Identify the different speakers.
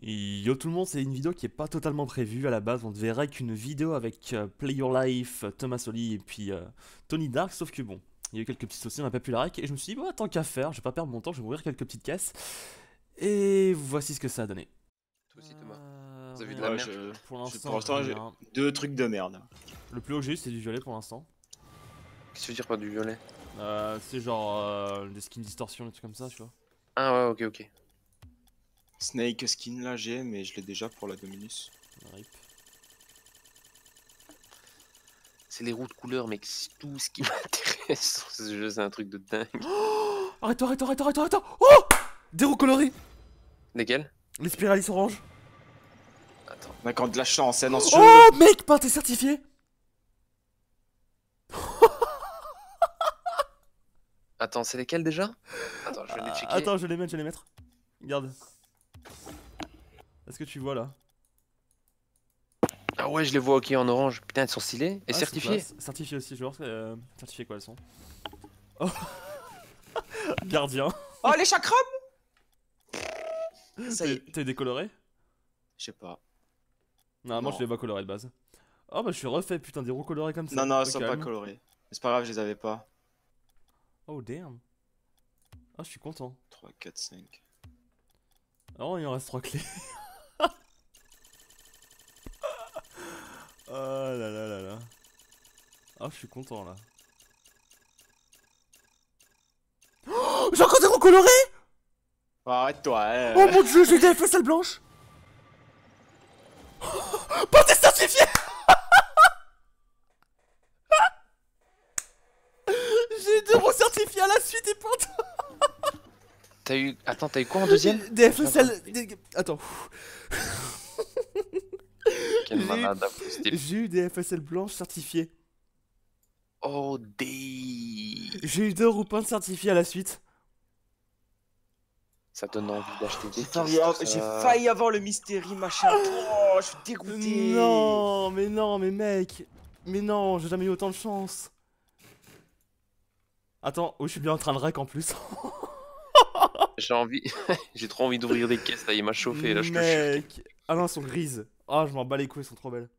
Speaker 1: Yo tout le monde, c'est une vidéo qui est pas totalement prévue à la base, on devait verrait qu'une vidéo avec euh, Play Your Life, Thomas Oli et puis euh, Tony Dark, sauf que bon, il y a eu quelques petits soucis, on n'a pas pu la rec, et je me suis dit, bah tant qu'à faire, je vais pas perdre mon temps, je vais ouvrir quelques petites caisses, et voici ce que ça a donné. Toi aussi Thomas, euh, vous avez de la merde Pour l'instant, j'ai deux trucs de merde. Le plus haut que j'ai eu, c'est du violet pour l'instant. Qu'est-ce que tu veux dire par du violet C'est genre des skins distorsion, des trucs comme ça, tu vois. Ah ouais, ok, ok. Snake skin là j'ai mais je l'ai déjà pour la Dominus. Rip. C'est les roues de couleur mec, c'est tout ce qui m'intéresse ce jeu, c'est un truc de dingue. Oh arrête, arrête, arrête, arrête, arrête Oh Des roues colorées Lesquelles Les spiralis orange. Attends. On bah, a quand de la chance, hein, en ce oh, jeu. Oh mec, pas t'es certifié Attends, c'est lesquelles déjà Attends, je vais les ah, checker. Attends, je vais les mettre, je vais les mettre. Regarde. Est-ce que tu vois là Ah ouais, je les vois ok en orange. Putain, elles sont stylées. Et ah, certifiées Certifiées aussi, je vois. Euh, certifiées quoi elles sont oh. Gardien Oh les chakrams Ça y est. T'es décoloré Je sais pas. Non, moi je les vois colorés de base. Oh bah je suis refait, putain, des roues colorées comme ça. Non, non, elles sont pas colorées. C'est pas grave, je les avais pas. Oh damn. Ah, je suis content. 3, 4, 5. Oh, il en reste 3 clés. Ah, je suis content là. j'ai encore des coloré colorés Arrête-toi, hein. Oh mon dieu, j'ai des FSL blanches oh, Portée certifiée J'ai deux des certifiés à la suite et portes T'as eu. Attends, t'as eu quoi en deuxième Des FSL. Attends. Quel J'ai eu des FSL blanches certifiées. Oh, des. J'ai eu deux de certifié à la suite. Ça donne envie d'acheter des J'ai failli avoir le mystérie machin. Ah oh, je suis dégoûté. Non, mais non, mais mec. Mais non, j'ai jamais eu autant de chance. Attends, oh, je suis bien en train de rack en plus. j'ai envie. j'ai trop envie d'ouvrir des caisses, là, il m'a chauffé. Là, Ah non, elles sont grises. Ah, je m'en bats les couilles, elles sont trop belles.